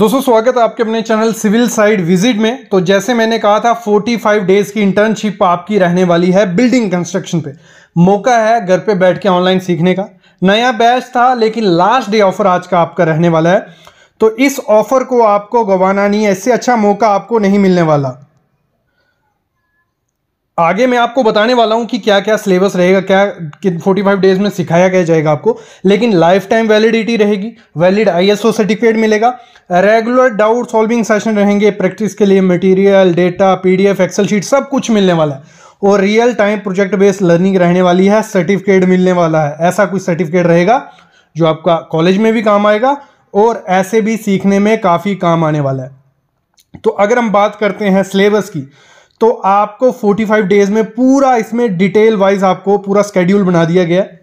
दोस्तों स्वागत है आपके अपने चैनल सिविल साइड विजिट में तो जैसे मैंने कहा था 45 डेज की इंटर्नशिप आपकी रहने वाली है बिल्डिंग कंस्ट्रक्शन पे मौका है घर पे बैठ के ऑनलाइन सीखने का नया बैच था लेकिन लास्ट डे ऑफर आज का आपका रहने वाला है तो इस ऑफर को आपको गंवाना नहीं है इससे अच्छा मौका आपको नहीं मिलने वाला आगे मैं आपको बताने वाला हूं कि क्या क्या सिलेबस रहेगा क्या किन 45 डेज में सिखाया गया जाएगा आपको लेकिन लाइफ टाइम वैलिडिटी रहेगी वैलिड आईएसओ सर्टिफिकेट मिलेगा रेगुलर डाउट सॉल्विंग सेशन रहेंगे प्रैक्टिस के लिए material data PDF excel sheet सब कुछ मिलने वाला है और real time project based learning रहने वाली है सर्टिफिकेट मिलने वाला है ऐसा कुछ सर्टिफिकेट रहेगा जो आपका कॉलेज में भी काम आएगा और ऐसे भी सीखने में काफ़ी काम आने वाला है तो अगर हम बात करते हैं सिलेबस की तो आपको 45 डेज में पूरा इसमें डिटेल वाइज आपको पूरा स्केड्यूल बना दिया गया है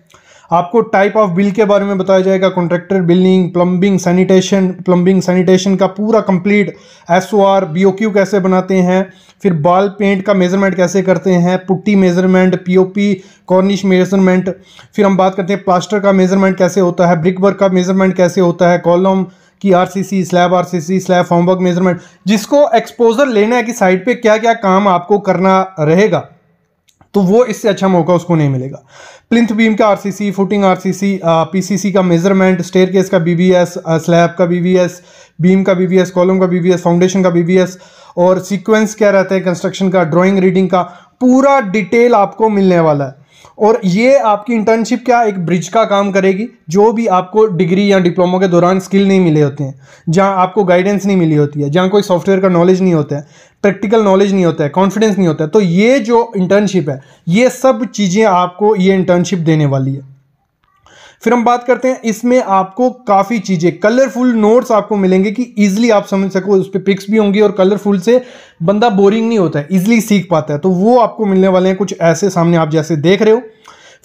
आपको टाइप ऑफ बिल के बारे में बताया जाएगा contractor billing plumbing sanitation plumbing sanitation का पूरा complete S O R B O Q कैसे बनाते हैं फिर बाल पेंट का मेजरमेंट कैसे करते हैं putty measurement P O P cornice measurement फिर हम बात करते हैं प्लास्टर का मेजरमेंट कैसे होता है ब्रिक वर्क का मेजरमेंट कैसे होता है कॉलम कि RCC slab RCC slab formwork measurement जिसको एक्सपोजर लेना है कि साइड पे क्या क्या काम आपको करना रहेगा तो वो इससे अच्छा मौका उसको नहीं मिलेगा प्लिंथ बीम का आरसीसी फुटिंग आरसीसी पीसीसी का मेजरमेंट स्टेयर केस का बीबीएस स्लैब का बीबीएस बीम का बीबीएस कॉलम का बीबीएस फाउंडेशन का बीबीएस और सीक्वेंस क्या रहता है कंस्ट्रक्शन का ड्राइंग रीडिंग का पूरा डिटेल आपको मिलने वाला है और ये आपकी इंटर्नशिप क्या एक ब्रिज का काम करेगी जो भी आपको डिग्री या डिप्लोमा के दौरान स्किल नहीं मिले होते हैं जहाँ आपको गाइडेंस नहीं मिली होती है जहाँ कोई सॉफ्टवेयर का नॉलेज नहीं होता है प्रैक्टिकल नॉलेज नहीं होता है कॉन्फिडेंस नहीं होता है तो ये जो इंटर्नशिप है ये सब चीज़ें आपको ये इंटर्नशिप देने वाली है फिर हम बात करते हैं इसमें आपको काफ़ी चीज़ें कलरफुल नोट्स आपको मिलेंगे कि ईजिली आप समझ सको उस पर पिक्स भी होंगी और कलरफुल से बंदा बोरिंग नहीं होता है इजिली सीख पाता है तो वो आपको मिलने वाले हैं कुछ ऐसे सामने आप जैसे देख रहे हो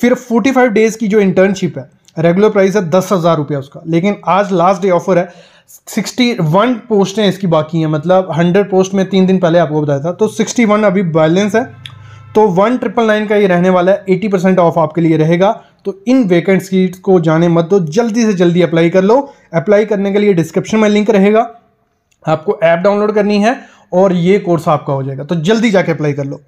फिर 45 डेज़ की जो इंटर्नशिप है रेगुलर प्राइस है दस हज़ार रुपया उसका लेकिन आज लास्ट डे ऑफर है सिक्सटी वन पोस्टें इसकी बाकी हैं मतलब हंड्रेड पोस्ट में तीन दिन पहले आपको बताया था तो सिक्सटी वन अभी बैलेंस है तो वन ट्रिपल नाइन का ये रहने वाला है एटी परसेंट ऑफ आपके लिए रहेगा तो इन वेकेंट सीट को जाने मत दो जल्दी से जल्दी अप्लाई कर लो अप्लाई करने के लिए डिस्क्रिप्शन में लिंक रहेगा आपको ऐप डाउनलोड करनी है और ये कोर्स आपका हो जाएगा तो जल्दी जाके अप्लाई कर लो